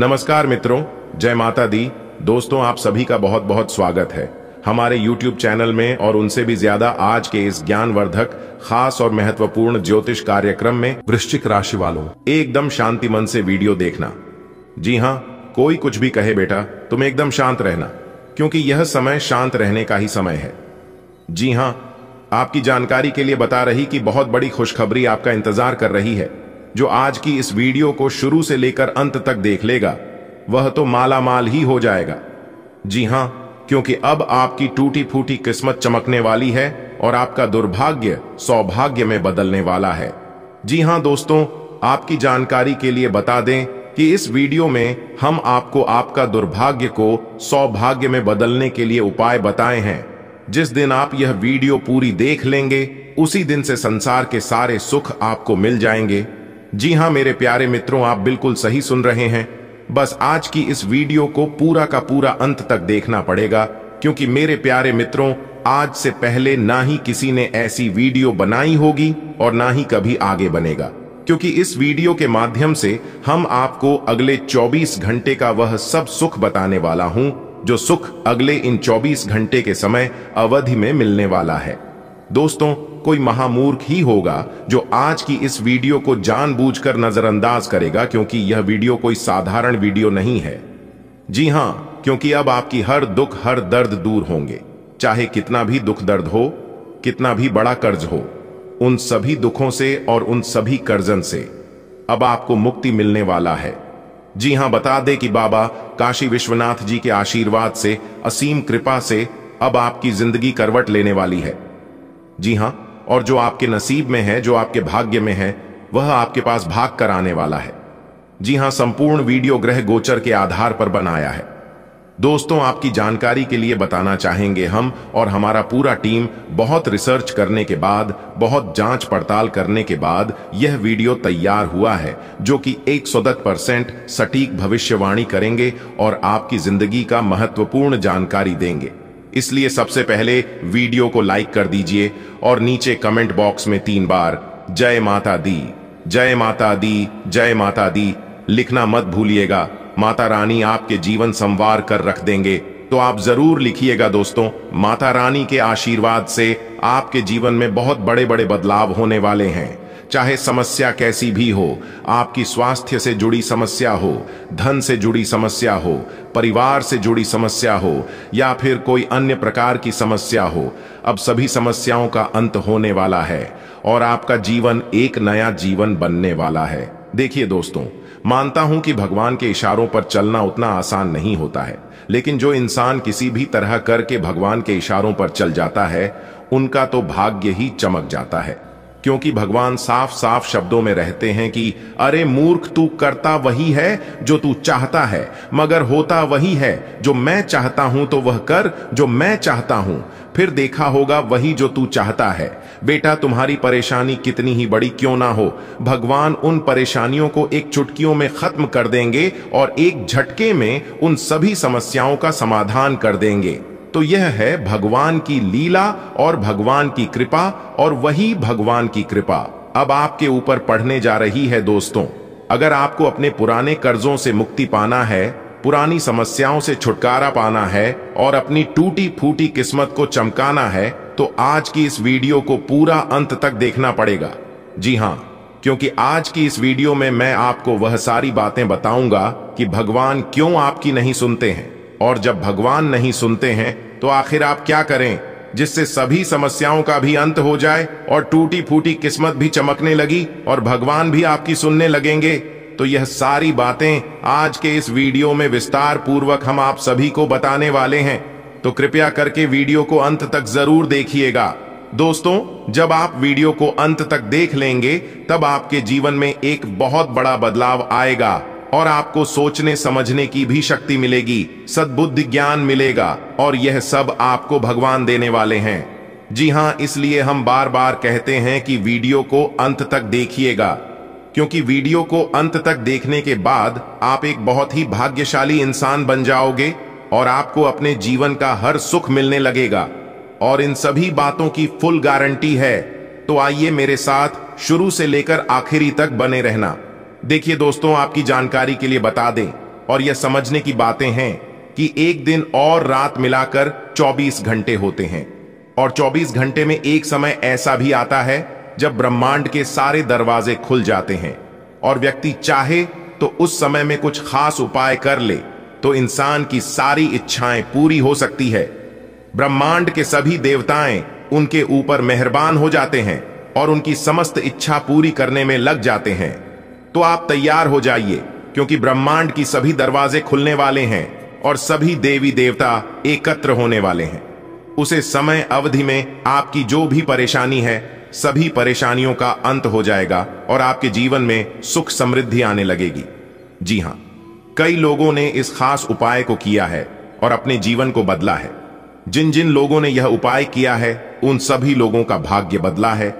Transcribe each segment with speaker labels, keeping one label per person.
Speaker 1: नमस्कार मित्रों जय माता दी दोस्तों आप सभी का बहुत बहुत स्वागत है हमारे YouTube चैनल में और उनसे भी ज्यादा आज के इस ज्ञानवर्धक खास और महत्वपूर्ण ज्योतिष कार्यक्रम में वृश्चिक राशि वालों एकदम शांति मन से वीडियो देखना जी हाँ कोई कुछ भी कहे बेटा तुम एकदम शांत रहना क्योंकि यह समय शांत रहने का ही समय है जी हाँ आपकी जानकारी के लिए बता रही कि बहुत बड़ी खुशखबरी आपका इंतजार कर रही है जो आज की इस वीडियो को शुरू से लेकर अंत तक देख लेगा वह तो माला माल ही हो जाएगा जी हां क्योंकि अब आपकी टूटी फूटी किस्मत चमकने वाली है और आपका दुर्भाग्य सौभाग्य में बदलने वाला है जी हां दोस्तों आपकी जानकारी के लिए बता दें कि इस वीडियो में हम आपको आपका दुर्भाग्य को सौभाग्य में बदलने के लिए उपाय बताए हैं जिस दिन आप यह वीडियो पूरी देख लेंगे उसी दिन से संसार के सारे सुख आपको मिल जाएंगे जी हाँ मेरे प्यारे मित्रों आप बिल्कुल सही सुन रहे हैं बस आज की इस वीडियो को पूरा का पूरा अंत तक देखना पड़ेगा क्योंकि मेरे प्यारे मित्रों आज से पहले ना ही किसी ने ऐसी वीडियो बनाई होगी और ना ही कभी आगे बनेगा क्योंकि इस वीडियो के माध्यम से हम आपको अगले 24 घंटे का वह सब सुख बताने वाला हूं जो सुख अगले इन 24 घंटे के समय अवधि में मिलने वाला है दोस्तों कोई महामूर्ख ही होगा जो आज की इस वीडियो को जानबूझकर नजरअंदाज करेगा क्योंकि यह वीडियो कोई साधारण वीडियो नहीं है जी हां क्योंकि अब आपकी हर दुख हर दर्द दूर होंगे चाहे कितना भी दुख दर्द हो कितना भी बड़ा कर्ज हो उन सभी दुखों से और उन सभी कर्जन से अब आपको मुक्ति मिलने वाला है जी हां बता दे कि बाबा काशी विश्वनाथ जी के आशीर्वाद से असीम कृपा से अब आपकी जिंदगी करवट लेने वाली है जी हां और जो आपके नसीब में है जो आपके भाग्य में है वह आपके पास भाग कर आने वाला है जी हां संपूर्ण वीडियो ग्रह गोचर के आधार पर बनाया है दोस्तों आपकी जानकारी के लिए बताना चाहेंगे हम और हमारा पूरा टीम बहुत रिसर्च करने के बाद बहुत जांच पड़ताल करने के बाद यह वीडियो तैयार हुआ है जो कि एक परसेंट सटीक भविष्यवाणी करेंगे और आपकी जिंदगी का महत्वपूर्ण जानकारी देंगे इसलिए सबसे पहले वीडियो को लाइक कर दीजिए और नीचे कमेंट बॉक्स में तीन बार जय माता दी जय माता दी जय माता दी लिखना मत भूलिएगा माता रानी आपके जीवन संवार कर रख देंगे तो आप जरूर लिखिएगा दोस्तों माता रानी के आशीर्वाद से आपके जीवन में बहुत बड़े बड़े बदलाव होने वाले हैं चाहे समस्या कैसी भी हो आपकी स्वास्थ्य से जुड़ी समस्या हो धन से जुड़ी समस्या हो परिवार से जुड़ी समस्या हो या फिर कोई अन्य प्रकार की समस्या हो अब सभी समस्याओं का अंत होने वाला है और आपका जीवन एक नया जीवन बनने वाला है देखिए दोस्तों मानता हूं कि भगवान के इशारों पर चलना उतना आसान नहीं होता है लेकिन जो इंसान किसी भी तरह करके भगवान के इशारों पर चल जाता है उनका तो भाग्य ही चमक जाता है क्योंकि भगवान साफ साफ शब्दों में रहते हैं कि अरे मूर्ख तू करता वही है जो तू चाहता है मगर होता वही है जो मैं चाहता हूं तो वह कर जो मैं चाहता हूं फिर देखा होगा वही जो तू चाहता है बेटा तुम्हारी परेशानी कितनी ही बड़ी क्यों ना हो भगवान उन परेशानियों को एक चुटकियों में खत्म कर देंगे और एक झटके में उन सभी समस्याओं का समाधान कर देंगे तो यह है भगवान की लीला और भगवान की कृपा और वही भगवान की कृपा अब आपके ऊपर पढ़ने जा रही है दोस्तों अगर आपको अपने पुराने कर्जों से मुक्ति पाना है पुरानी समस्याओं से छुटकारा पाना है और अपनी टूटी फूटी किस्मत को चमकाना है तो आज की इस वीडियो को पूरा अंत तक देखना पड़ेगा जी हाँ क्योंकि आज की इस वीडियो में मैं आपको वह सारी बातें बताऊंगा कि भगवान क्यों आपकी नहीं सुनते हैं और जब भगवान नहीं सुनते हैं तो आखिर आप क्या करें जिससे सभी समस्याओं का भी अंत हो जाए और टूटी फूटी किस्मत भी चमकने लगी और भगवान भी आपकी सुनने लगेंगे तो यह सारी बातें आज के इस वीडियो में विस्तार पूर्वक हम आप सभी को बताने वाले हैं तो कृपया करके वीडियो को अंत तक जरूर देखिएगा दोस्तों जब आप वीडियो को अंत तक देख लेंगे तब आपके जीवन में एक बहुत बड़ा बदलाव आएगा और आपको सोचने समझने की भी शक्ति मिलेगी सदबुद्ध ज्ञान मिलेगा और यह सब आपको भगवान देने वाले हैं जी हाँ इसलिए हम बार बार कहते हैं कि वीडियो को अंत तक देखिएगा क्योंकि वीडियो को अंत तक देखने के बाद आप एक बहुत ही भाग्यशाली इंसान बन जाओगे और आपको अपने जीवन का हर सुख मिलने लगेगा और इन सभी बातों की फुल गारंटी है तो आइए मेरे साथ शुरू से लेकर आखिरी तक बने रहना देखिए दोस्तों आपकी जानकारी के लिए बता दें और यह समझने की बातें हैं कि एक दिन और रात मिलाकर 24 घंटे होते हैं और 24 घंटे में एक समय ऐसा भी आता है जब ब्रह्मांड के सारे दरवाजे खुल जाते हैं और व्यक्ति चाहे तो उस समय में कुछ खास उपाय कर ले तो इंसान की सारी इच्छाएं पूरी हो सकती है ब्रह्मांड के सभी देवताएं उनके ऊपर मेहरबान हो जाते हैं और उनकी समस्त इच्छा पूरी करने में लग जाते हैं तो आप तैयार हो जाइए क्योंकि ब्रह्मांड की सभी दरवाजे खुलने वाले हैं और सभी देवी देवता एकत्र होने वाले हैं उसे समय अवधि में आपकी जो भी परेशानी है सभी परेशानियों का अंत हो जाएगा और आपके जीवन में सुख समृद्धि आने लगेगी जी हां कई लोगों ने इस खास उपाय को किया है और अपने जीवन को बदला है जिन जिन लोगों ने यह उपाय किया है उन सभी लोगों का भाग्य बदला है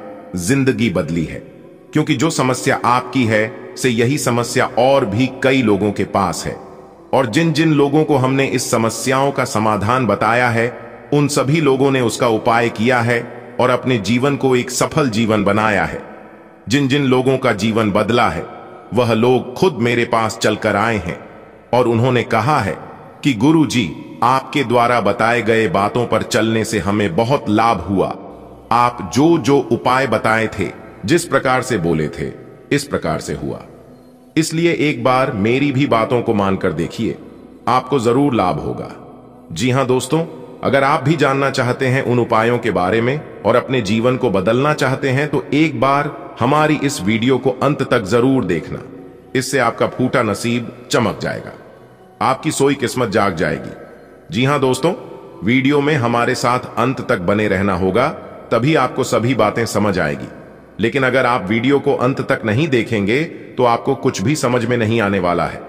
Speaker 1: जिंदगी बदली है क्योंकि जो समस्या आपकी है से यही समस्या और भी कई लोगों के पास है और जिन जिन लोगों को हमने इस समस्याओं का समाधान बताया है उन सभी लोगों ने उसका उपाय किया है और अपने जीवन को एक सफल जीवन बनाया है जिन जिन लोगों का जीवन बदला है वह लोग खुद मेरे पास चलकर आए हैं और उन्होंने कहा है कि गुरु जी आपके द्वारा बताए गए बातों पर चलने से हमें बहुत लाभ हुआ आप जो जो उपाय बताए थे जिस प्रकार से बोले थे इस प्रकार से हुआ इसलिए एक बार मेरी भी बातों को मानकर देखिए आपको जरूर लाभ होगा जी हां दोस्तों अगर आप भी जानना चाहते हैं उन उपायों के बारे में और अपने जीवन को बदलना चाहते हैं तो एक बार हमारी इस वीडियो को अंत तक जरूर देखना इससे आपका फूटा नसीब चमक जाएगा आपकी सोई किस्मत जाग जाएगी जी हां दोस्तों वीडियो में हमारे साथ अंत तक बने रहना होगा तभी आपको सभी बातें समझ आएगी लेकिन अगर आप वीडियो को अंत तक नहीं देखेंगे तो आपको कुछ भी समझ में नहीं आने वाला है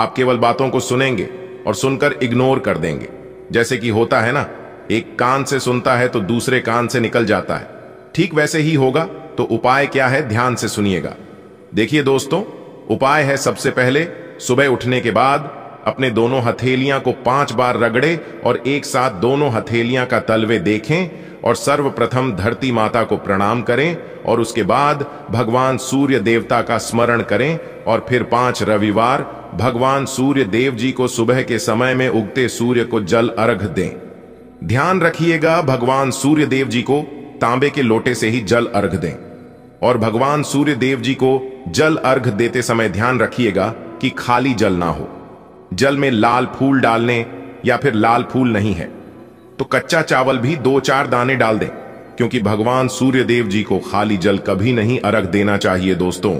Speaker 1: आप केवल बातों को सुनेंगे और सुनकर इग्नोर कर देंगे जैसे कि होता है ना एक कान से सुनता है तो दूसरे कान से निकल जाता है ठीक वैसे ही होगा तो उपाय क्या है ध्यान से सुनिएगा देखिए दोस्तों उपाय है सबसे पहले सुबह उठने के बाद अपने दोनों हथेलियां को पांच बार रगड़े और एक साथ दोनों हथेलियां का तलवे देखें और सर्वप्रथम धरती माता को प्रणाम करें और उसके बाद भगवान सूर्य देवता का स्मरण करें और फिर पांच रविवार भगवान सूर्य देव जी को सुबह के समय में उगते सूर्य को जल अर्घ दें ध्यान रखिएगा भगवान सूर्य देव जी को तांबे के लोटे से ही जल अर्घ दें और भगवान सूर्य देव जी को जल अर्घ देते समय ध्यान रखिएगा कि खाली जल ना हो जल में लाल फूल डालने या फिर लाल फूल नहीं है तो कच्चा चावल भी दो चार दाने डाल दें क्योंकि भगवान सूर्य देव जी को खाली जल कभी नहीं अर्घ देना चाहिए दोस्तों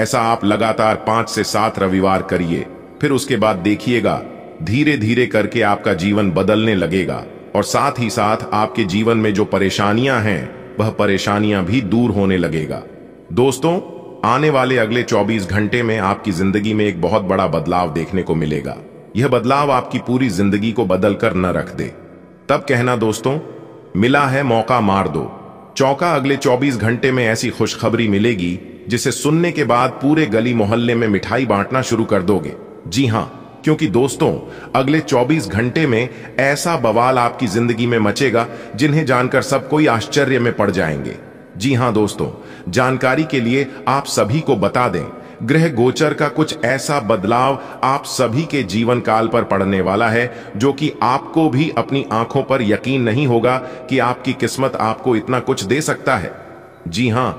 Speaker 1: ऐसा आप लगातार पांच से सात रविवार करिए फिर उसके बाद देखिएगा धीरे धीरे करके आपका जीवन बदलने लगेगा और साथ ही साथ आपके जीवन में जो परेशानियां हैं वह परेशानियां भी दूर होने लगेगा दोस्तों आने वाले अगले 24 घंटे में आपकी जिंदगी में एक बहुत बड़ा बदलाव देखने को मिलेगा यह बदलाव आपकी पूरी जिंदगी को बदलकर न रख दे तब कहना दोस्तों मिला है मौका मार दो चौका अगले 24 घंटे में ऐसी खुशखबरी मिलेगी जिसे सुनने के बाद पूरे गली मोहल्ले में मिठाई बांटना शुरू कर दोगे जी हाँ क्योंकि दोस्तों अगले 24 घंटे में ऐसा बवाल आपकी जिंदगी में मचेगा जिन्हें जानकर सब कोई आश्चर्य में पड़ जाएंगे जी हाँ दोस्तों जानकारी के लिए आप सभी को बता दें ग्रह गोचर का कुछ ऐसा बदलाव आप सभी के जीवन काल पर पड़ने वाला है जो कि आपको भी अपनी आंखों पर यकीन नहीं होगा कि आपकी किस्मत आपको इतना कुछ दे सकता है जी हां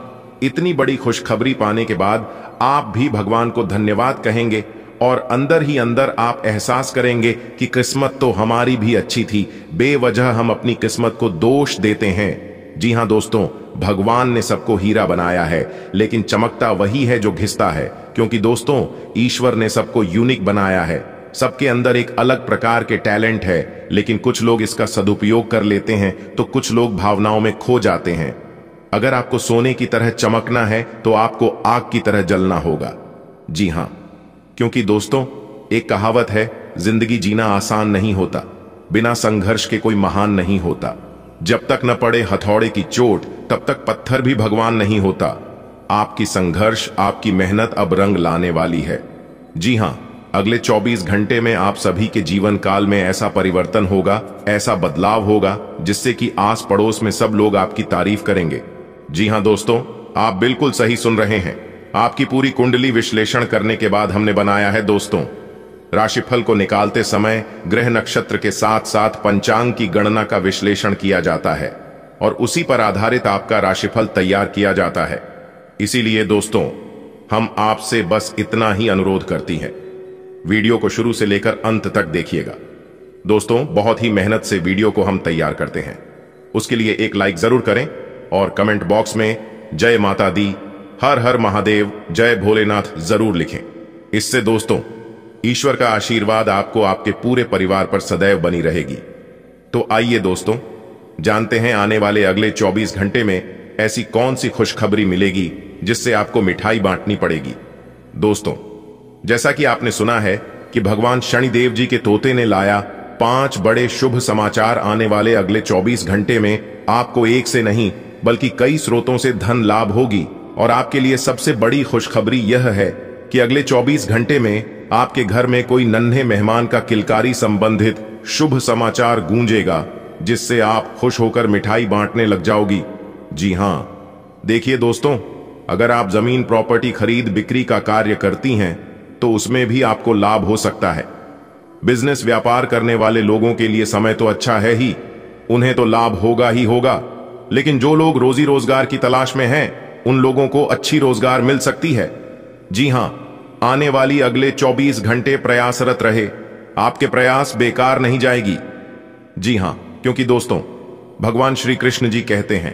Speaker 1: इतनी बड़ी खुशखबरी पाने के बाद आप भी भगवान को धन्यवाद कहेंगे और अंदर ही अंदर आप एहसास करेंगे कि किस्मत तो हमारी भी अच्छी थी बेवजह हम अपनी किस्मत को दोष देते हैं जी हां दोस्तों भगवान ने सबको हीरा बनाया है लेकिन चमकता वही है जो घिसता है क्योंकि दोस्तों ईश्वर ने सबको यूनिक बनाया है सबके अंदर एक अलग प्रकार के टैलेंट है लेकिन कुछ लोग इसका सदुपयोग कर लेते हैं तो कुछ लोग भावनाओं में खो जाते हैं अगर आपको सोने की तरह चमकना है तो आपको आग की तरह जलना होगा जी हां क्योंकि दोस्तों एक कहावत है जिंदगी जीना आसान नहीं होता बिना संघर्ष के कोई महान नहीं होता जब तक न पड़े हथौड़े की चोट तब तक पत्थर भी भगवान नहीं होता आपकी संघर्ष आपकी मेहनत अब रंग लाने वाली है जी हां अगले 24 घंटे में आप सभी के जीवन काल में ऐसा परिवर्तन होगा ऐसा बदलाव होगा जिससे कि आस पड़ोस में सब लोग आपकी तारीफ करेंगे जी हां दोस्तों आप बिल्कुल सही सुन रहे हैं आपकी पूरी कुंडली विश्लेषण करने के बाद हमने बनाया है दोस्तों राशिफल को निकालते समय ग्रह नक्षत्र के साथ साथ पंचांग की गणना का विश्लेषण किया जाता है और उसी पर आधारित आपका राशिफल तैयार किया जाता है इसीलिए दोस्तों हम आपसे बस इतना ही अनुरोध करती हैं वीडियो को शुरू से लेकर अंत तक देखिएगा दोस्तों बहुत ही मेहनत से वीडियो को हम तैयार करते हैं उसके लिए एक लाइक जरूर करें और कमेंट बॉक्स में जय माता दी हर हर महादेव जय भोलेनाथ जरूर लिखें इससे दोस्तों ईश्वर का आशीर्वाद आपको आपके पूरे परिवार पर सदैव बनी रहेगी तो आइए दोस्तों जानते हैं आने वाले अगले 24 घंटे में ऐसी कौन सी खुशखबरी मिलेगी जिससे आपको मिठाई बांटनी पड़ेगी दोस्तों जैसा कि आपने सुना है कि भगवान शनिदेव जी के तोते ने लाया पांच बड़े शुभ समाचार आने वाले अगले 24 घंटे में आपको एक से नहीं बल्कि कई स्रोतों से धन लाभ होगी और आपके लिए सबसे बड़ी खुशखबरी यह है कि अगले 24 घंटे में आपके घर में कोई नन्हे मेहमान का किलकारी संबंधित शुभ समाचार गूंजेगा जिससे आप खुश होकर मिठाई बांटने लग जाओगी जी हां देखिए दोस्तों अगर आप जमीन प्रॉपर्टी खरीद बिक्री का कार्य करती हैं तो उसमें भी आपको लाभ हो सकता है बिजनेस व्यापार करने वाले लोगों के लिए समय तो अच्छा है ही उन्हें तो लाभ होगा ही होगा लेकिन जो लोग रोजी रोजगार की तलाश में हैं उन लोगों को अच्छी रोजगार मिल सकती है जी हां आने वाली अगले 24 घंटे प्रयासरत रहे आपके प्रयास बेकार नहीं जाएगी जी हां क्योंकि दोस्तों भगवान श्री कृष्ण जी कहते हैं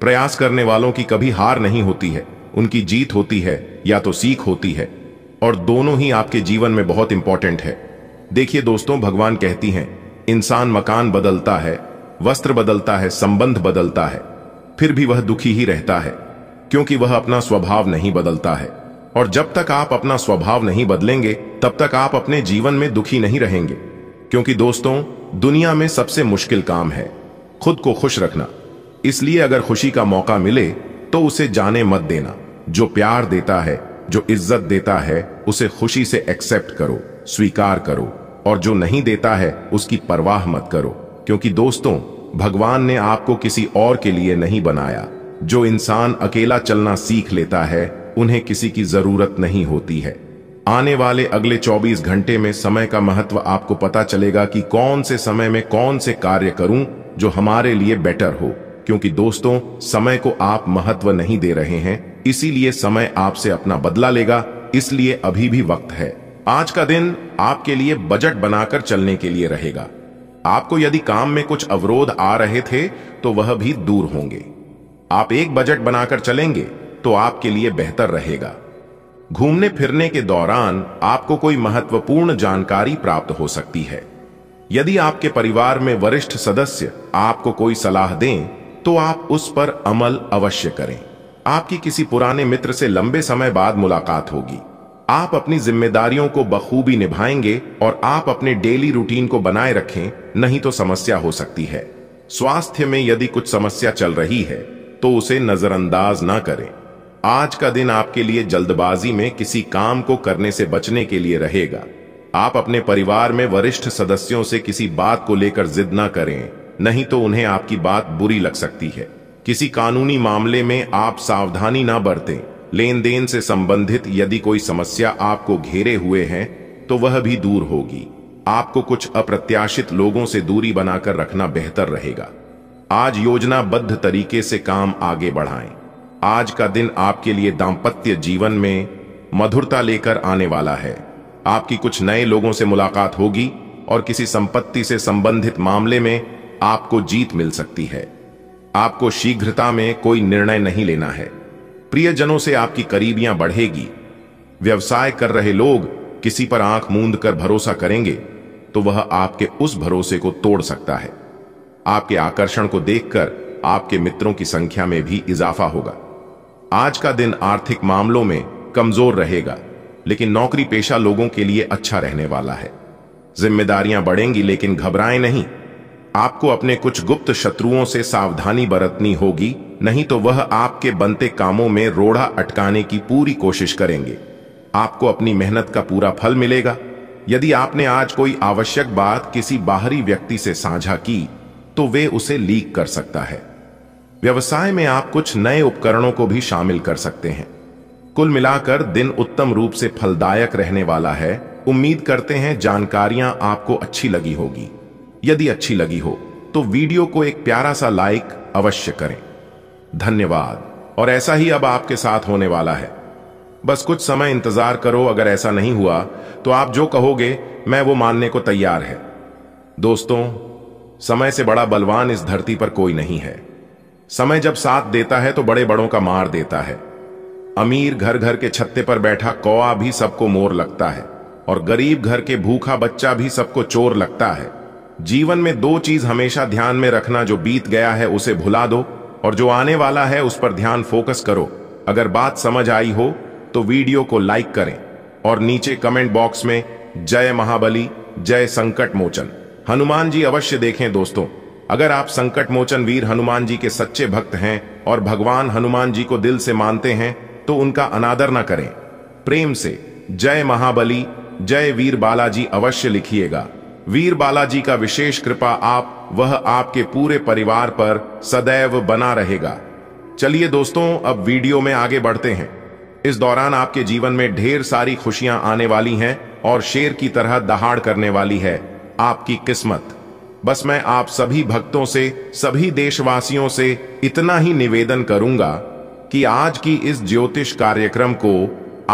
Speaker 1: प्रयास करने वालों की कभी हार नहीं होती है उनकी जीत होती है या तो सीख होती है और दोनों ही आपके जीवन में बहुत इंपॉर्टेंट है देखिए दोस्तों भगवान कहती हैं इंसान मकान बदलता है वस्त्र बदलता है संबंध बदलता है फिर भी वह दुखी ही रहता है क्योंकि वह अपना स्वभाव नहीं बदलता है और जब तक आप अपना स्वभाव नहीं बदलेंगे तब तक आप अपने जीवन में दुखी नहीं रहेंगे क्योंकि दोस्तों दुनिया में सबसे मुश्किल काम है खुद को खुश रखना इसलिए अगर खुशी का मौका मिले तो उसे जाने मत देना जो प्यार देता है जो इज्जत देता है उसे खुशी से एक्सेप्ट करो स्वीकार करो और जो नहीं देता है उसकी परवाह मत करो क्योंकि दोस्तों भगवान ने आपको किसी और के लिए नहीं बनाया जो इंसान अकेला चलना सीख लेता है उन्हें किसी की जरूरत नहीं होती है आने वाले अगले 24 घंटे में समय का महत्व आपको पता चलेगा कि कौन से समय में कौन से कार्य करूं जो हमारे लिए बेटर हो क्योंकि दोस्तों समय को आप महत्व नहीं दे रहे हैं इसीलिए समय आपसे अपना बदला लेगा इसलिए अभी भी वक्त है आज का दिन आपके लिए बजट बनाकर चलने के लिए रहेगा आपको यदि काम में कुछ अवरोध आ रहे थे तो वह भी दूर होंगे आप एक बजट बनाकर चलेंगे तो आपके लिए बेहतर रहेगा घूमने फिरने के दौरान आपको कोई महत्वपूर्ण जानकारी प्राप्त हो सकती है यदि आपके परिवार में वरिष्ठ सदस्य आपको कोई सलाह दें तो आप उस पर अमल अवश्य करें आपकी किसी पुराने मित्र से लंबे समय बाद मुलाकात होगी आप अपनी जिम्मेदारियों को बखूबी निभाएंगे और आप अपने डेली रूटीन को बनाए रखें नहीं तो समस्या हो सकती है स्वास्थ्य में यदि कुछ समस्या चल रही है तो उसे नजरअंदाज ना करें आज का दिन आपके लिए जल्दबाजी में किसी काम को करने से बचने के लिए रहेगा आप अपने परिवार में वरिष्ठ सदस्यों से किसी बात को लेकर जिद ना करें नहीं तो उन्हें आपकी बात बुरी लग सकती है किसी कानूनी मामले में आप सावधानी ना बरतें लेन देन से संबंधित यदि कोई समस्या आपको घेरे हुए है तो वह भी दूर होगी आपको कुछ अप्रत्याशित लोगों से दूरी बनाकर रखना बेहतर रहेगा आज योजनाबद्ध तरीके से काम आगे बढ़ाएं आज का दिन आपके लिए दाम्पत्य जीवन में मधुरता लेकर आने वाला है आपकी कुछ नए लोगों से मुलाकात होगी और किसी संपत्ति से संबंधित मामले में आपको जीत मिल सकती है आपको शीघ्रता में कोई निर्णय नहीं लेना है प्रियजनों से आपकी करीबियां बढ़ेगी व्यवसाय कर रहे लोग किसी पर आंख मूंद कर भरोसा करेंगे तो वह आपके उस भरोसे को तोड़ सकता है आपके आकर्षण को देखकर आपके मित्रों की संख्या में भी इजाफा होगा आज का दिन आर्थिक मामलों में कमजोर रहेगा लेकिन नौकरी पेशा लोगों के लिए अच्छा रहने वाला है जिम्मेदारियां बढ़ेंगी लेकिन घबराएं नहीं आपको अपने कुछ गुप्त शत्रुओं से सावधानी बरतनी होगी नहीं तो वह आपके बनते कामों में रोड़ा अटकाने की पूरी कोशिश करेंगे आपको अपनी मेहनत का पूरा फल मिलेगा यदि आपने आज कोई आवश्यक बात किसी बाहरी व्यक्ति से साझा की तो वे उसे लीक कर सकता है व्यवसाय में आप कुछ नए उपकरणों को भी शामिल कर सकते हैं कुल मिलाकर दिन उत्तम रूप से फलदायक रहने वाला है उम्मीद करते हैं जानकारियां आपको अच्छी लगी होगी यदि अच्छी लगी हो तो वीडियो को एक प्यारा सा लाइक अवश्य करें धन्यवाद और ऐसा ही अब आपके साथ होने वाला है बस कुछ समय इंतजार करो अगर ऐसा नहीं हुआ तो आप जो कहोगे मैं वो मानने को तैयार है दोस्तों समय से बड़ा बलवान इस धरती पर कोई नहीं है समय जब साथ देता है तो बड़े बड़ों का मार देता है अमीर घर घर के छत्ते पर बैठा कौआ भी सबको मोर लगता है और गरीब घर के भूखा बच्चा भी सबको चोर लगता है जीवन में दो चीज हमेशा ध्यान में रखना जो बीत गया है उसे भुला दो और जो आने वाला है उस पर ध्यान फोकस करो अगर बात समझ आई हो तो वीडियो को लाइक करें और नीचे कमेंट बॉक्स में जय महाबली जय संकट मोचन हनुमान जी अवश्य देखें दोस्तों अगर आप संकट मोचन वीर हनुमान जी के सच्चे भक्त हैं और भगवान हनुमान जी को दिल से मानते हैं तो उनका अनादर न करें प्रेम से जय महाबली जय वीर बालाजी अवश्य लिखिएगा वीर बालाजी का विशेष कृपा आप वह आपके पूरे परिवार पर सदैव बना रहेगा चलिए दोस्तों अब वीडियो में आगे बढ़ते हैं इस दौरान आपके जीवन में ढेर सारी खुशियां आने वाली हैं और शेर की तरह दहाड़ करने वाली है आपकी किस्मत बस मैं आप सभी भक्तों से सभी देशवासियों से इतना ही निवेदन करूंगा कि आज की इस ज्योतिष कार्यक्रम को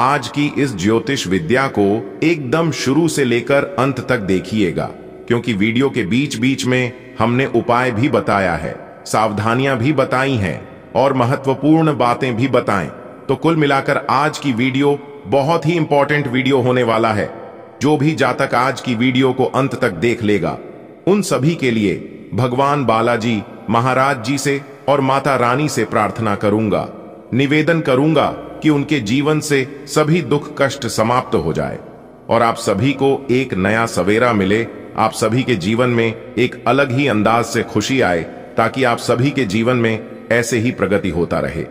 Speaker 1: आज की इस ज्योतिष विद्या को एकदम शुरू से लेकर अंत तक देखिएगा क्योंकि वीडियो के बीच बीच में हमने उपाय भी बताया है सावधानियां भी बताई हैं और महत्वपूर्ण बातें भी बताएं तो कुल मिलाकर आज की वीडियो बहुत ही इंपॉर्टेंट वीडियो होने वाला है जो भी जातक आज की वीडियो को अंत तक देख लेगा उन सभी के लिए भगवान बालाजी महाराज जी से और माता रानी से प्रार्थना करूंगा निवेदन करूंगा कि उनके जीवन से सभी दुख कष्ट समाप्त हो जाए और आप सभी को एक नया सवेरा मिले आप सभी के जीवन में एक अलग ही अंदाज से खुशी आए ताकि आप सभी के जीवन में ऐसे ही प्रगति होता रहे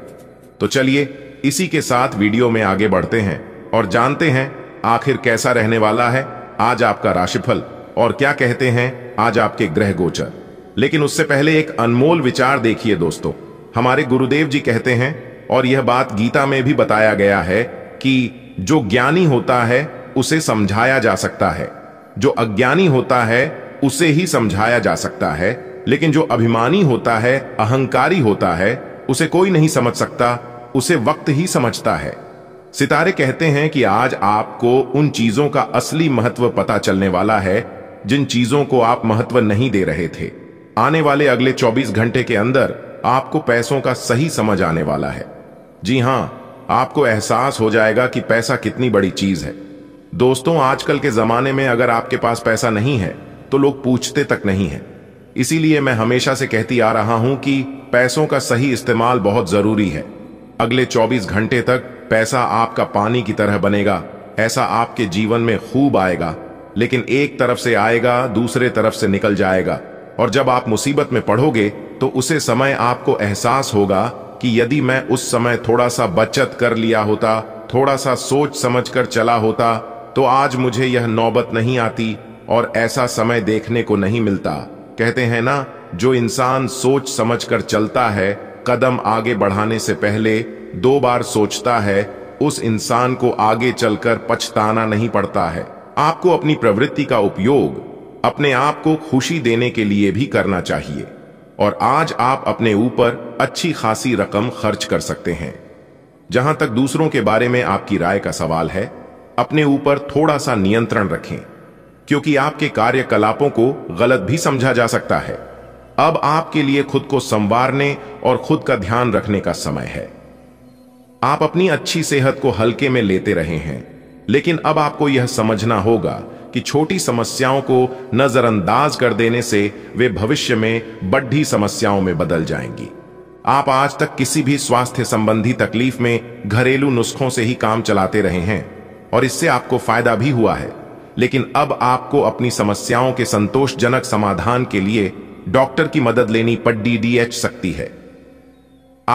Speaker 1: तो चलिए इसी के साथ वीडियो में आगे बढ़ते हैं और जानते हैं आखिर कैसा रहने वाला है आज आपका राशिफल और क्या कहते हैं आज आपके ग्रह गोचर लेकिन उससे पहले एक अनमोल विचार देखिए दोस्तों हमारे गुरुदेव जी कहते हैं और यह बात गीता में भी बताया गया है कि जो ज्ञानी होता है उसे समझाया जा सकता है जो अज्ञानी होता है उसे ही समझाया जा सकता है लेकिन जो अभिमानी होता है अहंकारी होता है उसे कोई नहीं समझ सकता उसे वक्त ही समझता है सितारे कहते हैं कि आज आपको उन चीजों का असली महत्व पता चलने वाला है जिन चीजों को आप महत्व नहीं दे रहे थे आने वाले अगले 24 घंटे के अंदर आपको पैसों का सही समझ आने वाला है जी हां आपको एहसास हो जाएगा कि पैसा कितनी बड़ी चीज है दोस्तों आजकल के जमाने में अगर आपके पास पैसा नहीं है तो लोग पूछते तक नहीं है इसीलिए मैं हमेशा से कहती आ रहा हूं कि पैसों का सही इस्तेमाल बहुत जरूरी है अगले 24 घंटे तक पैसा आपका पानी की तरह बनेगा ऐसा आपके जीवन में खूब आएगा लेकिन एक तरफ से आएगा दूसरे तरफ से निकल जाएगा और जब आप मुसीबत में पढ़ोगे तो उसे समय आपको एहसास होगा कि यदि मैं उस समय थोड़ा सा बचत कर लिया होता थोड़ा सा सोच समझ कर चला होता तो आज मुझे यह नौबत नहीं आती और ऐसा समय देखने को नहीं मिलता कहते हैं ना जो इंसान सोच समझ कर चलता है कदम आगे बढ़ाने से पहले दो बार सोचता है उस इंसान को आगे चलकर पछताना नहीं पड़ता है आपको अपनी प्रवृत्ति का उपयोग अपने आप को खुशी देने के लिए भी करना चाहिए और आज आप अपने ऊपर अच्छी खासी रकम खर्च कर सकते हैं जहां तक दूसरों के बारे में आपकी राय का सवाल है अपने ऊपर थोड़ा सा नियंत्रण रखें क्योंकि आपके कार्यकलापों को गलत भी समझा जा सकता है अब आपके लिए खुद को संवारने और खुद का ध्यान रखने का समय है आप अपनी अच्छी सेहत को हल्के में लेते रहे हैं लेकिन अब आपको यह समझना होगा कि छोटी समस्याओं को नजरअंदाज कर देने से वे भविष्य में बड़ी समस्याओं में बदल जाएंगी आप आज तक किसी भी स्वास्थ्य संबंधी तकलीफ में घरेलू नुस्खों से ही काम चलाते रहे हैं और इससे आपको फायदा भी हुआ है लेकिन अब आपको अपनी समस्याओं के संतोषजनक समाधान के लिए डॉक्टर की मदद लेनी पड्डी डी एच सकती है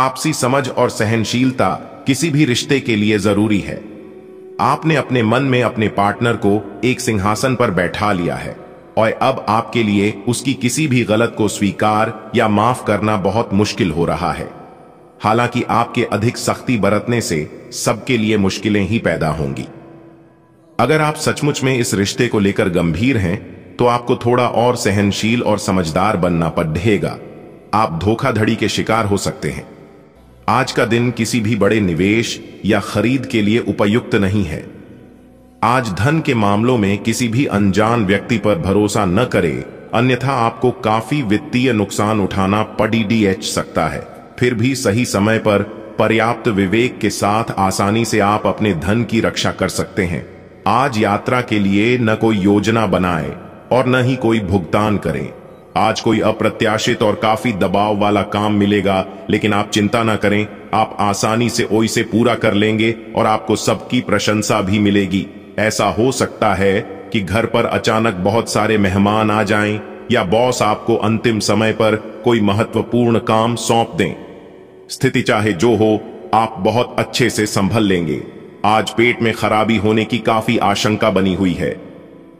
Speaker 1: आपसी समझ और सहनशीलता किसी भी रिश्ते के लिए जरूरी है आपने अपने मन में अपने पार्टनर को एक सिंहासन पर बैठा लिया है और अब आपके लिए उसकी किसी भी गलत को स्वीकार या माफ करना बहुत मुश्किल हो रहा है हालांकि आपके अधिक सख्ती बरतने से सबके लिए मुश्किलें ही पैदा होंगी अगर आप सचमुच में इस रिश्ते को लेकर गंभीर हैं तो आपको थोड़ा और सहनशील और समझदार बनना पड़ेगा आप धोखाधड़ी के शिकार हो सकते हैं आज का दिन किसी भी बड़े निवेश या खरीद के लिए उपयुक्त नहीं है आज धन के मामलों में किसी भी अनजान व्यक्ति पर भरोसा न करें अन्यथा आपको काफी वित्तीय नुकसान उठाना पडीडीएच सकता है फिर भी सही समय पर पर्याप्त विवेक के साथ आसानी से आप अपने धन की रक्षा कर सकते हैं आज यात्रा के लिए न कोई योजना बनाए और न ही कोई भुगतान करें आज कोई अप्रत्याशित और काफी दबाव वाला काम मिलेगा लेकिन आप चिंता ना करें आप आसानी से ओ इसे पूरा कर लेंगे और आपको सबकी प्रशंसा भी मिलेगी ऐसा हो सकता है कि घर पर अचानक बहुत सारे मेहमान आ जाएं या बॉस आपको अंतिम समय पर कोई महत्वपूर्ण काम सौंप दें स्थिति चाहे जो हो आप बहुत अच्छे से संभल लेंगे आज पेट में खराबी होने की काफी आशंका बनी हुई है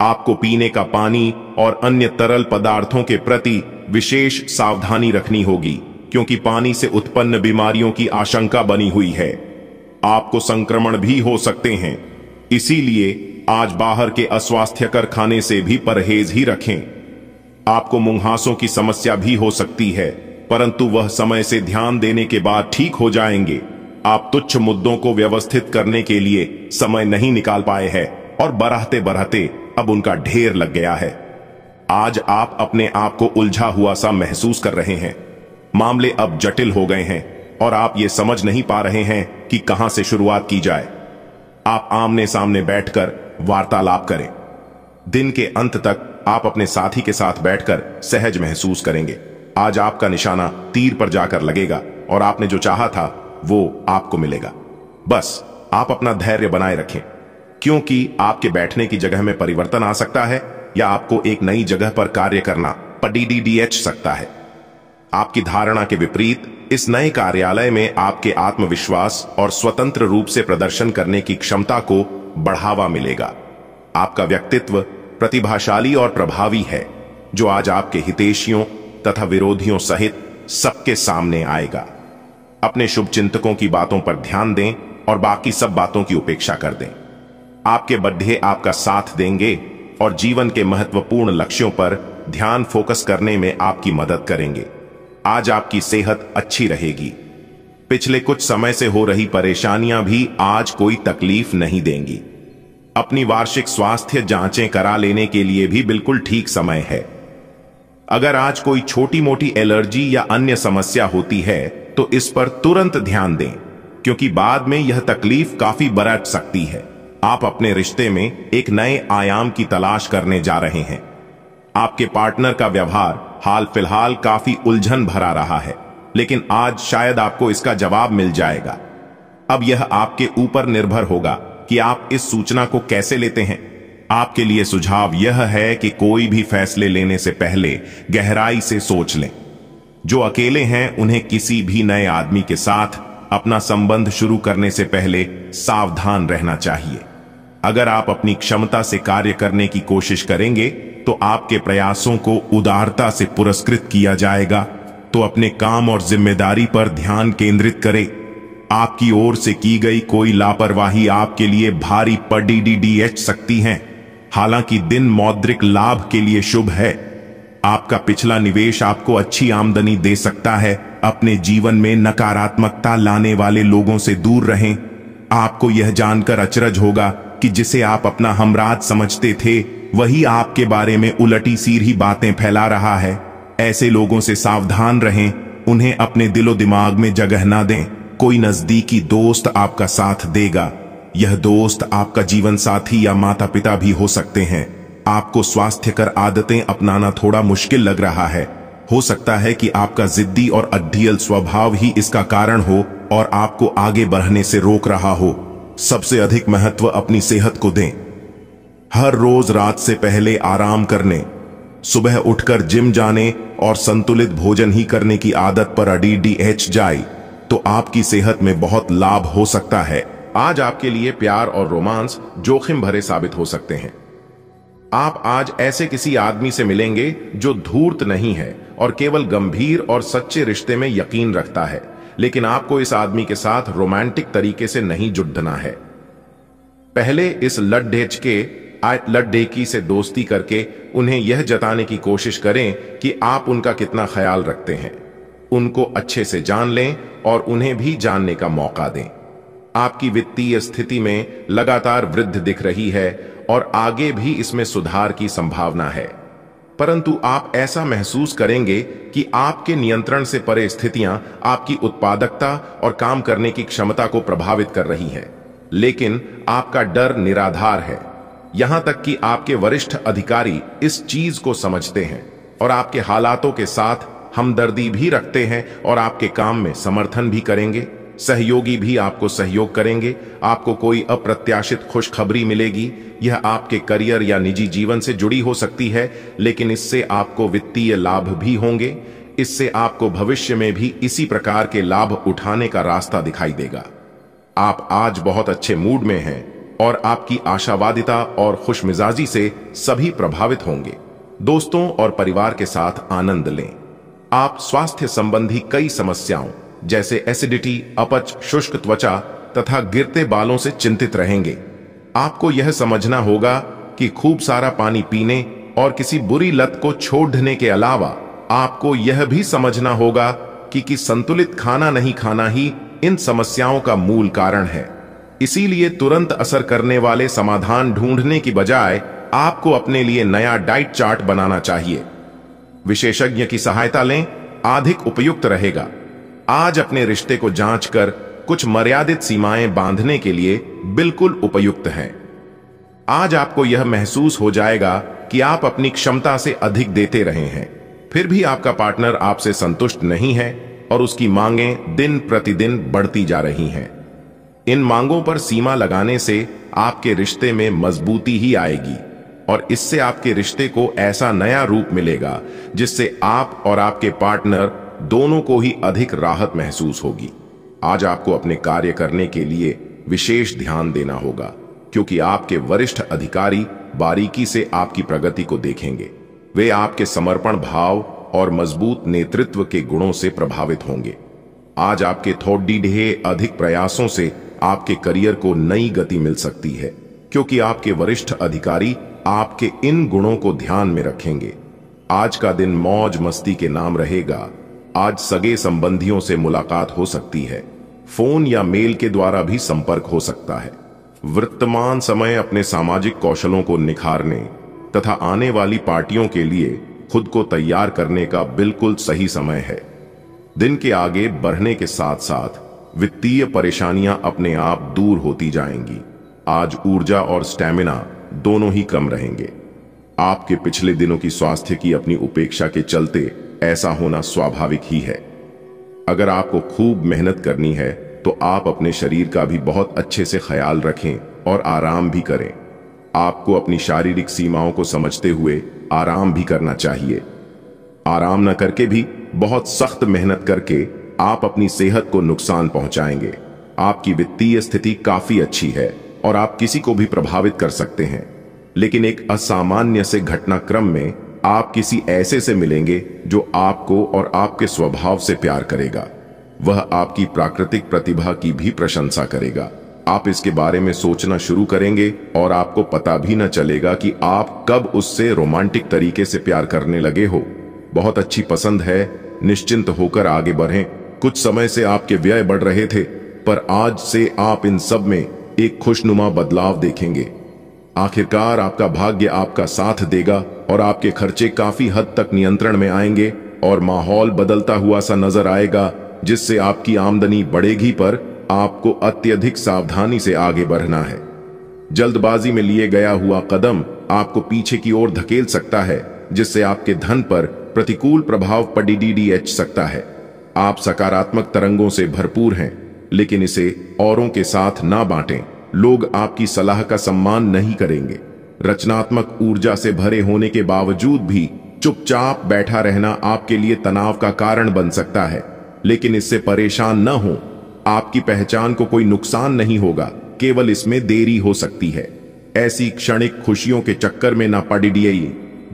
Speaker 1: आपको पीने का पानी और अन्य तरल पदार्थों के प्रति विशेष सावधानी रखनी होगी क्योंकि पानी से उत्पन्न बीमारियों की आशंका बनी हुई है आपको संक्रमण भी हो सकते हैं इसीलिए आज बाहर के अस्वास्थ्यकर खाने से भी परहेज ही रखें आपको मुंहासों की समस्या भी हो सकती है परंतु वह समय से ध्यान देने के बाद ठीक हो जाएंगे आप तुच्छ मुद्दों को व्यवस्थित करने के लिए समय नहीं निकाल पाए हैं और बरहते बरहते अब उनका ढेर लग गया है आज आप अपने आप को उलझा हुआ सा महसूस कर रहे हैं मामले अब जटिल हो गए हैं और आप ये समझ नहीं पा रहे हैं कि कहां से शुरुआत की जाए आप आमने सामने बैठकर वार्तालाप करें दिन के अंत तक आप अपने साथी के साथ बैठकर सहज महसूस करेंगे आज आपका निशाना तीर पर जाकर लगेगा और आपने जो चाहा था वो आपको मिलेगा बस आप अपना धैर्य बनाए रखें क्योंकि आपके बैठने की जगह में परिवर्तन आ सकता है या आपको एक नई जगह पर कार्य करना पडीडीडीएच सकता है आपकी धारणा के विपरीत इस नए कार्यालय में आपके आत्मविश्वास और स्वतंत्र रूप से प्रदर्शन करने की क्षमता को बढ़ावा मिलेगा आपका व्यक्तित्व प्रतिभाशाली और प्रभावी है जो आज आपके हितेशियों तथा विरोधियों सहित सबके सामने आएगा अपने शुभ चिंतकों की बातों पर ध्यान दें और बाकी सब बातों की उपेक्षा कर दें आपके बड्ढे आपका साथ देंगे और जीवन के महत्वपूर्ण लक्ष्यों पर ध्यान फोकस करने में आपकी मदद करेंगे आज आपकी सेहत अच्छी रहेगी पिछले कुछ समय से हो रही परेशानियां भी आज कोई तकलीफ नहीं देंगी अपनी वार्षिक स्वास्थ्य जांचें करा लेने के लिए भी बिल्कुल ठीक समय है अगर आज कोई छोटी मोटी एलर्जी या अन्य समस्या होती है तो इस पर तुरंत ध्यान दें क्योंकि बाद में यह तकलीफ काफी बरट सकती है आप अपने रिश्ते में एक नए आयाम की तलाश करने जा रहे हैं आपके पार्टनर का व्यवहार हाल फिलहाल काफी उलझन भरा रहा है लेकिन आज शायद आपको इसका जवाब मिल जाएगा अब यह आपके ऊपर निर्भर होगा कि आप इस सूचना को कैसे लेते हैं आपके लिए सुझाव यह है कि कोई भी फैसले लेने से पहले गहराई से सोच लें जो अकेले हैं उन्हें किसी भी नए आदमी के साथ अपना संबंध शुरू करने से पहले सावधान रहना चाहिए अगर आप अपनी क्षमता से कार्य करने की कोशिश करेंगे तो आपके प्रयासों को उदारता से पुरस्कृत किया जाएगा तो अपने काम और जिम्मेदारी पर ध्यान केंद्रित करें आपकी ओर से की गई कोई लापरवाही आपके लिए भारी पडीडीडीएच सकती हैं हालांकि दिन मौद्रिक लाभ के लिए शुभ है आपका पिछला निवेश आपको अच्छी आमदनी दे सकता है अपने जीवन में नकारात्मकता लाने वाले लोगों से दूर रहें आपको यह जानकर अचरज होगा कि जिसे आप अपना हमराज समझते थे वही आपके बारे में उलटी ही बातें फैला रहा है ऐसे लोगों से सावधान रहें उन्हें अपने दिलो दिमाग में जगह ना दें कोई नजदीकी दोस्त आपका साथ देगा यह दोस्त आपका जीवन साथी या माता पिता भी हो सकते हैं आपको स्वास्थ्य कर आदतें अपनाना थोड़ा मुश्किल लग रहा है हो सकता है कि आपका जिद्दी और अड्ढियल स्वभाव ही इसका कारण हो और आपको आगे बढ़ने से रोक रहा हो सबसे अधिक महत्व अपनी सेहत को दें हर रोज रात से पहले आराम करने सुबह उठकर जिम जाने और संतुलित भोजन ही करने की आदत पर अडी डी एच जाए तो आपकी सेहत में बहुत लाभ हो सकता है आज आपके लिए प्यार और रोमांस जोखिम भरे साबित हो सकते हैं आप आज ऐसे किसी आदमी से मिलेंगे जो धूर्त नहीं है और केवल गंभीर और सच्चे रिश्ते में यकीन रखता है लेकिन आपको इस आदमी के साथ रोमांटिक तरीके से नहीं जुड़ना है पहले इस लड्डे के लड्ढेकी से दोस्ती करके उन्हें यह जताने की कोशिश करें कि आप उनका कितना ख्याल रखते हैं उनको अच्छे से जान लें और उन्हें भी जानने का मौका दें आपकी वित्तीय स्थिति में लगातार वृद्धि दिख रही है और आगे भी इसमें सुधार की संभावना है परंतु आप ऐसा महसूस करेंगे कि आपके नियंत्रण से परे स्थितियां आपकी उत्पादकता और काम करने की क्षमता को प्रभावित कर रही हैं। लेकिन आपका डर निराधार है यहां तक कि आपके वरिष्ठ अधिकारी इस चीज को समझते हैं और आपके हालातों के साथ हमदर्दी भी रखते हैं और आपके काम में समर्थन भी करेंगे सहयोगी भी आपको सहयोग करेंगे आपको कोई अप्रत्याशित खुशखबरी मिलेगी यह आपके करियर या निजी जीवन से जुड़ी हो सकती है लेकिन इससे आपको वित्तीय लाभ भी होंगे इससे आपको भविष्य में भी इसी प्रकार के लाभ उठाने का रास्ता दिखाई देगा आप आज बहुत अच्छे मूड में हैं और आपकी आशावादिता और खुशमिजाजी से सभी प्रभावित होंगे दोस्तों और परिवार के साथ आनंद लें आप स्वास्थ्य संबंधी कई समस्याओं जैसे एसिडिटी अपच शुष्क त्वचा तथा गिरते बालों से चिंतित रहेंगे आपको यह समझना होगा कि खूब सारा पानी पीने और किसी बुरी लत को छोड़ने के अलावा आपको यह भी समझना होगा कि, कि संतुलित खाना नहीं खाना ही इन समस्याओं का मूल कारण है इसीलिए तुरंत असर करने वाले समाधान ढूंढने की बजाय आपको अपने लिए नया डाइट चार्ट बनाना चाहिए विशेषज्ञ की सहायता लें अधिक उपयुक्त रहेगा आज अपने रिश्ते को जांच कर कुछ मर्यादित सीमाएं बांधने के लिए बिल्कुल उपयुक्त हैं आज आपको यह महसूस हो जाएगा कि आप अपनी क्षमता से अधिक देते रहे हैं फिर भी आपका पार्टनर आपसे संतुष्ट नहीं है और उसकी मांगें दिन प्रतिदिन बढ़ती जा रही हैं इन मांगों पर सीमा लगाने से आपके रिश्ते में मजबूती ही आएगी और इससे आपके रिश्ते को ऐसा नया रूप मिलेगा जिससे आप और आपके पार्टनर दोनों को ही अधिक राहत महसूस होगी आज आपको अपने कार्य करने के लिए विशेष ध्यान देना होगा क्योंकि आपके वरिष्ठ अधिकारी बारीकी से आपकी प्रगति को देखेंगे वे आपके समर्पण भाव और मजबूत नेतृत्व के गुणों से प्रभावित होंगे आज आपके थोड़ी अधिक प्रयासों से आपके करियर को नई गति मिल सकती है क्योंकि आपके वरिष्ठ अधिकारी आपके इन गुणों को ध्यान में रखेंगे आज का दिन मौज मस्ती के नाम रहेगा आज सगे संबंधियों से मुलाकात हो सकती है फोन या मेल के द्वारा भी संपर्क हो सकता है वर्तमान समय अपने सामाजिक कौशलों को निखारने तथा आने वाली पार्टियों के लिए खुद को तैयार करने का बिल्कुल सही समय है दिन के आगे बढ़ने के साथ साथ वित्तीय परेशानियां अपने आप दूर होती जाएंगी आज ऊर्जा और स्टैमिना दोनों ही कम रहेंगे आपके पिछले दिनों की स्वास्थ्य की अपनी उपेक्षा के चलते ऐसा होना स्वाभाविक ही है अगर आपको खूब मेहनत करनी है तो आप अपने शरीर का भी बहुत अच्छे से ख्याल रखें और आराम भी करें आपको अपनी शारीरिक सीमाओं को समझते हुए आराम भी करना चाहिए आराम न करके भी बहुत सख्त मेहनत करके आप अपनी सेहत को नुकसान पहुंचाएंगे आपकी वित्तीय स्थिति काफी अच्छी है और आप किसी को भी प्रभावित कर सकते हैं लेकिन एक असामान्य से घटनाक्रम में आप किसी ऐसे से मिलेंगे जो आपको और आपके स्वभाव से प्यार करेगा वह आपकी प्राकृतिक प्रतिभा की भी प्रशंसा करेगा आप इसके बारे में सोचना शुरू करेंगे और आपको पता भी न चलेगा कि आप कब उससे रोमांटिक तरीके से प्यार करने लगे हो बहुत अच्छी पसंद है निश्चिंत होकर आगे बढ़ें कुछ समय से आपके व्यय बढ़ रहे थे पर आज से आप इन सब में एक खुशनुमा बदलाव देखेंगे आखिरकार आपका भाग्य आपका साथ देगा और आपके खर्चे काफी हद तक नियंत्रण में आएंगे और माहौल बदलता हुआ सा नजर आएगा जिससे आपकी आमदनी बढ़ेगी पर आपको अत्यधिक सावधानी से आगे बढ़ना है जल्दबाजी में लिए गया हुआ कदम आपको पीछे की ओर धकेल सकता है जिससे आपके धन पर प्रतिकूल प्रभाव डी एच सकता है आप सकारात्मक तरंगों से भरपूर हैं लेकिन इसे औरों के साथ ना बांटें लोग आपकी सलाह का सम्मान नहीं करेंगे रचनात्मक ऊर्जा से भरे होने के बावजूद भी चुपचाप बैठा रहना आपके लिए तनाव का कारण बन सकता है लेकिन इससे परेशान न हो आपकी पहचान को कोई नुकसान नहीं होगा केवल इसमें देरी हो सकती है ऐसी क्षणिक खुशियों के चक्कर में ना पड़िए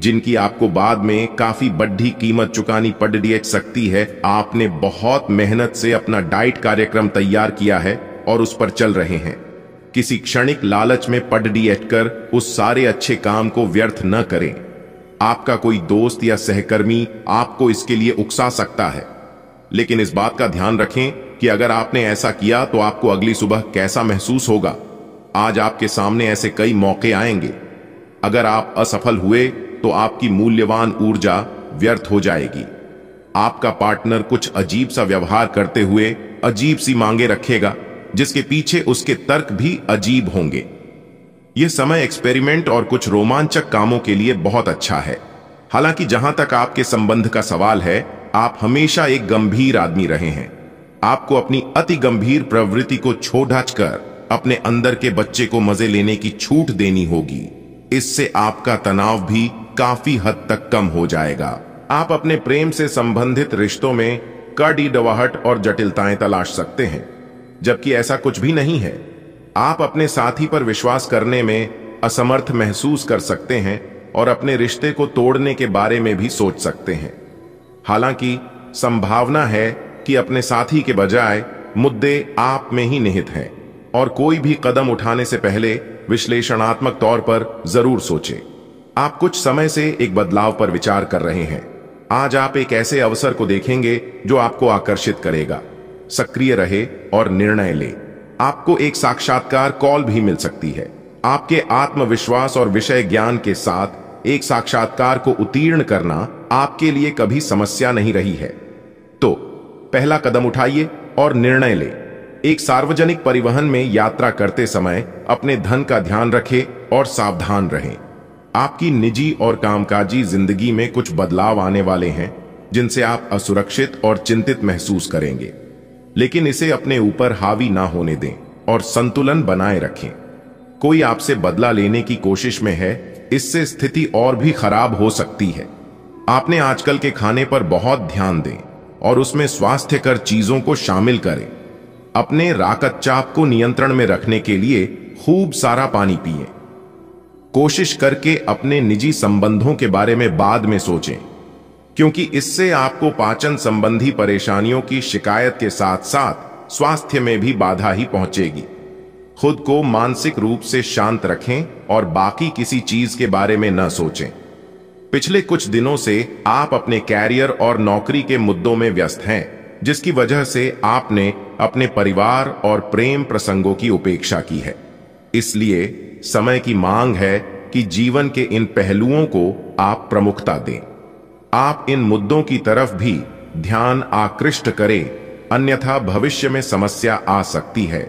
Speaker 1: जिनकी आपको बाद में काफी बड्डी कीमत चुकानी पड़ सकती है आपने बहुत मेहनत से अपना डाइट कार्यक्रम तैयार किया है और उस पर चल रहे हैं किसी क्षणिक लालच में पडडी अटकर उस सारे अच्छे काम को व्यर्थ न करें आपका कोई दोस्त या सहकर्मी आपको इसके लिए उकसा सकता है लेकिन इस बात का ध्यान रखें कि अगर आपने ऐसा किया तो आपको अगली सुबह कैसा महसूस होगा आज आपके सामने ऐसे कई मौके आएंगे अगर आप असफल हुए तो आपकी मूल्यवान ऊर्जा व्यर्थ हो जाएगी आपका पार्टनर कुछ अजीब सा व्यवहार करते हुए अजीब सी मांगे रखेगा जिसके पीछे उसके तर्क भी अजीब होंगे यह समय एक्सपेरिमेंट और कुछ रोमांचक कामों के लिए बहुत अच्छा है हालांकि जहां तक आपके संबंध का सवाल है आप हमेशा एक गंभीर आदमी रहे हैं आपको अपनी अति गंभीर प्रवृत्ति को छोड़ कर अपने अंदर के बच्चे को मजे लेने की छूट देनी होगी इससे आपका तनाव भी काफी हद तक कम हो जाएगा आप अपने प्रेम से संबंधित रिश्तों में कड़ी डवाहट और जटिलताएं तलाश सकते हैं जबकि ऐसा कुछ भी नहीं है आप अपने साथी पर विश्वास करने में असमर्थ महसूस कर सकते हैं और अपने रिश्ते को तोड़ने के बारे में भी सोच सकते हैं हालांकि संभावना है कि अपने साथी के बजाय मुद्दे आप में ही निहित हैं और कोई भी कदम उठाने से पहले विश्लेषणात्मक तौर पर जरूर सोचें आप कुछ समय से एक बदलाव पर विचार कर रहे हैं आज आप एक ऐसे अवसर को देखेंगे जो आपको आकर्षित करेगा सक्रिय रहे और निर्णय ले आपको एक साक्षात्कार कॉल भी मिल सकती है आपके आत्मविश्वास और विषय ज्ञान के साथ एक साक्षात्कार को उत्तीर्ण करना आपके लिए कभी समस्या नहीं रही है तो पहला कदम उठाइए और निर्णय ले एक सार्वजनिक परिवहन में यात्रा करते समय अपने धन का ध्यान रखें और सावधान रहें आपकी निजी और कामकाजी जिंदगी में कुछ बदलाव आने वाले हैं जिनसे आप असुरक्षित और चिंतित महसूस करेंगे लेकिन इसे अपने ऊपर हावी ना होने दें और संतुलन बनाए रखें कोई आपसे बदला लेने की कोशिश में है इससे स्थिति और भी खराब हो सकती है आपने आजकल के खाने पर बहुत ध्यान दें और उसमें स्वास्थ्य कर चीजों को शामिल करें अपने राकत चाप को नियंत्रण में रखने के लिए खूब सारा पानी पिए कोशिश करके अपने निजी संबंधों के बारे में बाद में सोचें क्योंकि इससे आपको पाचन संबंधी परेशानियों की शिकायत के साथ साथ स्वास्थ्य में भी बाधा ही पहुंचेगी खुद को मानसिक रूप से शांत रखें और बाकी किसी चीज के बारे में न सोचें पिछले कुछ दिनों से आप अपने कैरियर और नौकरी के मुद्दों में व्यस्त हैं जिसकी वजह से आपने अपने परिवार और प्रेम प्रसंगों की उपेक्षा की है इसलिए समय की मांग है कि जीवन के इन पहलुओं को आप प्रमुखता दें आप इन मुद्दों की तरफ भी ध्यान आकृष्ट करें अन्यथा भविष्य में समस्या आ सकती है